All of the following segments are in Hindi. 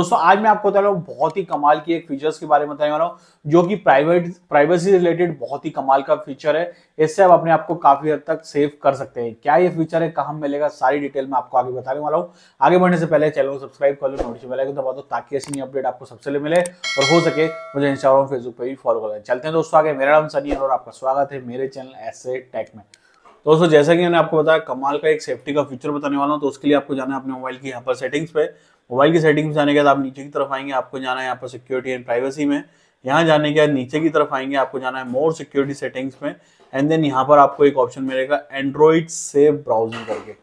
दोस्तों आज मैं आपको बता रहा हूँ बहुत ही कमाल की एक फीचर्स के बारे में बताने वाला हूँ जो कि प्राइवेट प्राइवेसी रिलेटेड बहुत ही कमाल का फीचर है इससे आप अपने आप को काफी हद तक सेव कर सकते हैं क्या ये फीचर है कहाँ मिलेगा सारी डिटेल मैं आपको आगे बताने वाला हूँ आगे बढ़ने से पहले चैनल को सब्सक्राइब कर लो नोटिफिकेशन बेल दबा दो ताकि ऐसी नई अपडेट आपको सबसे मिले और हो सके मुझे इंस्टाग्राम फेसबुक पर भी फॉलो कर चलते हैं दोस्तों आगे मेरा नाम सनी और आपका स्वागत है मेरे चैनल ऐसे टेक में तो दोस्तों जैसा कि मैंने आपको बताया कमाल का एक सेफ्टी का फीचर बताने वाला हूँ तो उसके लिए आपको जाना है अपने मोबाइल की यहाँ पर सेटिंग्स पे मोबाइल की सेटिंग्स जाने के बाद आप नीचे की तरफ आएंगे आपको जाना है यहाँ पर सिक्योरिटी एंड प्राइवेसी में यहाँ जाने के बाद नीचे की तरफ आएंगे आपको जाना है मोर सिक्योरिटी सेटिंग्स में एंड देन यहाँ पर आपको एक ऑप्शन मिलेगा एंड्रॉइड सेफ ब्राउजिंग करके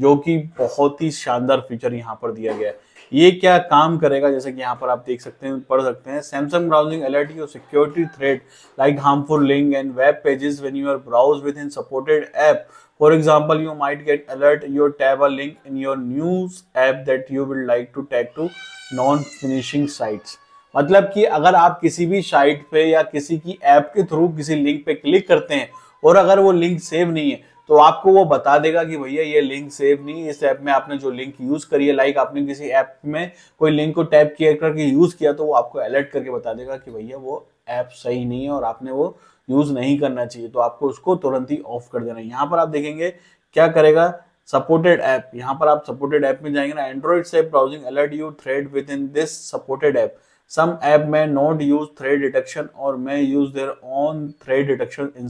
जो कि बहुत ही शानदार फीचर यहाँ पर दिया गया है ये क्या काम करेगा जैसे कि यहाँ पर आप देख सकते हैं पढ़ सकते हैं Samsung browsing alert you security threat like harmful link and web pages when you are browse within supported app for example you might get alert your tab a link in your news app that you will like to take to known phishing sites मतलब कि अगर आप किसी भी साइट पे या किसी की ऐप के थ्रू किसी लिंक पे क्लिक करते हैं और अगर वो लिंक सेव नहीं है तो आपको वो बता देगा कि भैया ये लिंक सेव नहीं इस ऐप में आपने जो लिंक यूज करी है लाइक आपने किसी ऐप में कोई लिंक को टैप किया करके यूज किया तो वो आपको अलर्ट करके बता देगा कि भैया वो ऐप सही नहीं है और आपने वो यूज नहीं करना चाहिए तो आपको उसको तुरंत ही ऑफ कर देना है यहाँ पर आप देखेंगे क्या करेगा सपोर्टेड ऐप यहाँ पर आप सपोर्टेड ऐप में जाएंगे ना एंड्रॉइड से browsing alert you threat within this supported app some app may not use threat detection और may use their own threat detection in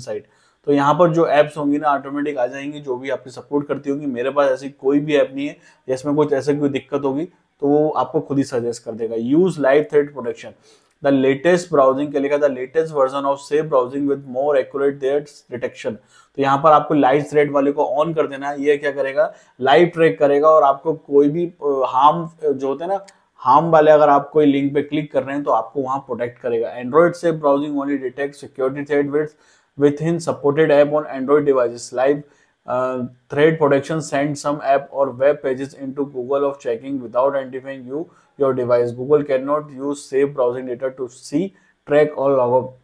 तो यहाँ पर जो एप्स होंगी ना ऑटोमेटिक आ जाएंगी जो भी आपकी सपोर्ट करती होंगी मेरे पास ऐसी कोई भी ऐप नहीं है जिसमें कुछ ऐसे कोई दिक्कत होगी तो वो आपको खुद ही सजेस्ट कर देगा use live threat protection the latest browsing के लिखा the latest version of safe browsing with more accurate threat detection तो यहाँ पर आपको लाइव थ्रेड वाले को ऑन कर देना है ये क्या करेगा लाइव ट्रैक करेगा और आपको कोई भी हार्म जो होते हैं ना हार्म वाले अगर आप कोई लिंक पे क्लिक कर रहे हैं तो आपको वहाँ प्रोटेक्ट करेगा एंड्रॉइड से browsing only detect security threat with with in supported app on Android devices live threat protection send some app और web pages into Google of checking without identifying you your device Google can not use safe browsing data to see track और लॉग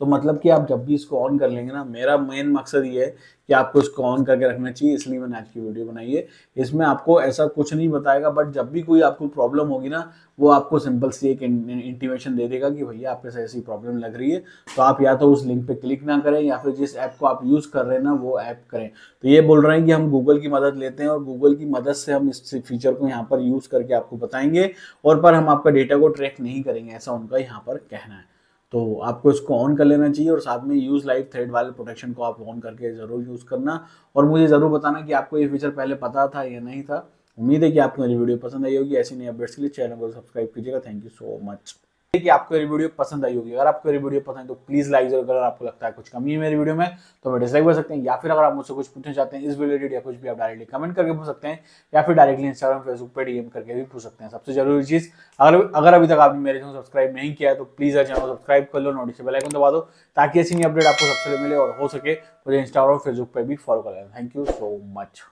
तो मतलब कि आप जब भी इसको ऑन कर लेंगे ना मेरा मेन मकसद ये है कि आपको इसको ऑन करके रखना चाहिए इसलिए मैंने आज की वीडियो बनाई है इसमें आपको ऐसा कुछ नहीं बताएगा बट जब भी कोई आपको प्रॉब्लम होगी ना वो आपको सिंपल सी एक इंटीमेशन दे देगा कि भैया आपके साथ ऐसी प्रॉब्लम लग रही है तो आप या तो उस लिंक पर क्लिक ना करें या फिर जिस ऐप को आप यूज़ कर रहे हैं ना वो ऐप करें तो ये बोल रहे हैं कि हम गूगल की मदद लेते हैं और गूगल की मदद से हम इस फीचर को यहाँ पर यूज़ करके आपको बताएंगे और पर हम आपका डेटा को ट्रैक नहीं करेंगे ऐसा उनका यहाँ पर कहना है तो आपको इसको ऑन कर लेना चाहिए और साथ में यूज़ लाइट थ्रेड वाले प्रोटेक्शन को आप ऑन करके ज़रूर यूज़ करना और मुझे ज़रूर बताना कि आपको ये फीचर पहले पता था या नहीं था उम्मीद है कि आपको मेरी वीडियो पसंद आई होगी ऐसी नई अपडेट्स के लिए चैनल को सब्सक्राइब कीजिएगा थैंक यू सो मच कि आपको मेरी वीडियो पसंद आई होगी अगर आपको मेरी वीडियो पसंद है तो प्लीज लाइक जरूर अगर आपको लगता है कुछ कमी है मेरी वीडियो में तो मैं डिसलाइक कर सकते हैं या फिर अगर आप मुझसे कुछ पूछना चाहते हैं इस रिलेटेड या कुछ भी आप डायरेक्टली कमेंट करके पूछ सकते हैं या फिर डायरेक्टली इंस्टाग्राम फेसबुक पर डीएम करके भी पूछ सकते हैं सबसे जरूरी चीज अगर अगर अभी तक आपने मेरे चैनल सब्सक्राइब नहीं किया है तो प्लीज अगर चैनल सब्सक्राइब कर लो नोटिस आइकन दबा दो ताकि ऐसी नई अपडेट आपको सबसे मिले और हो सके मुझे तो इंस्टाग्राम फेसबुक पर भी फॉलो कर लेना थैंक यू सो मच